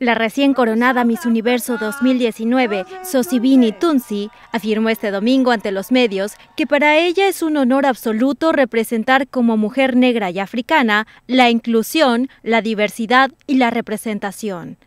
La recién coronada Miss Universo 2019, Sosibini Tunsi, afirmó este domingo ante los medios que para ella es un honor absoluto representar como mujer negra y africana la inclusión, la diversidad y la representación.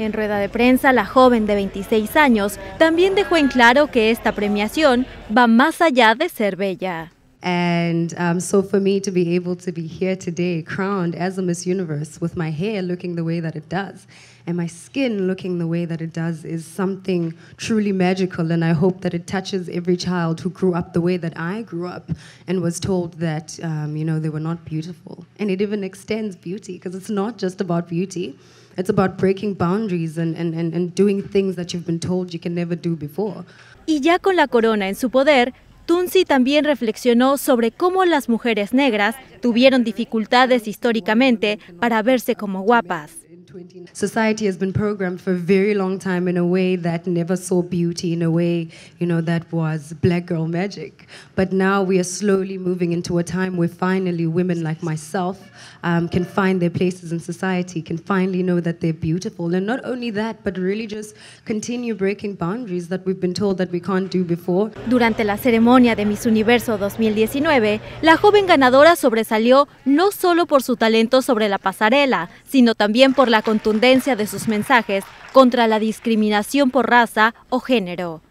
En rueda de prensa, la joven de 26 años también dejó en claro que esta premiación va más allá de ser bella. And um, so for me to be able to be here today, crowned as a Miss Universe, with my hair looking the way that it does, and my skin looking the way that it does, is something truly magical. And I hope that it touches every child who grew up the way that I grew up and was told that, um, you know, they were not beautiful. And it even extends beauty, because it's not just about beauty. It's about breaking boundaries and, and, and, and doing things that you've been told you can never do before. Y ya con la corona en su poder, Tunsi también reflexionó sobre cómo las mujeres negras tuvieron dificultades históricamente para verse como guapas. Society has been programmed for a very long time in a way that never saw beauty, in a way, you know, that was black girl magic. But now we are slowly moving into a time where finally women like myself um, can find their places in society, can finally know that they're beautiful. And not only that, but really just continue breaking boundaries that we've been told that we can't do before. Durante la ceremonia de Miss Universo 2019, la joven ganadora sobresalió no solo por su talento sobre la pasarela, sino también por la contundencia de sus mensajes contra la discriminación por raza o género.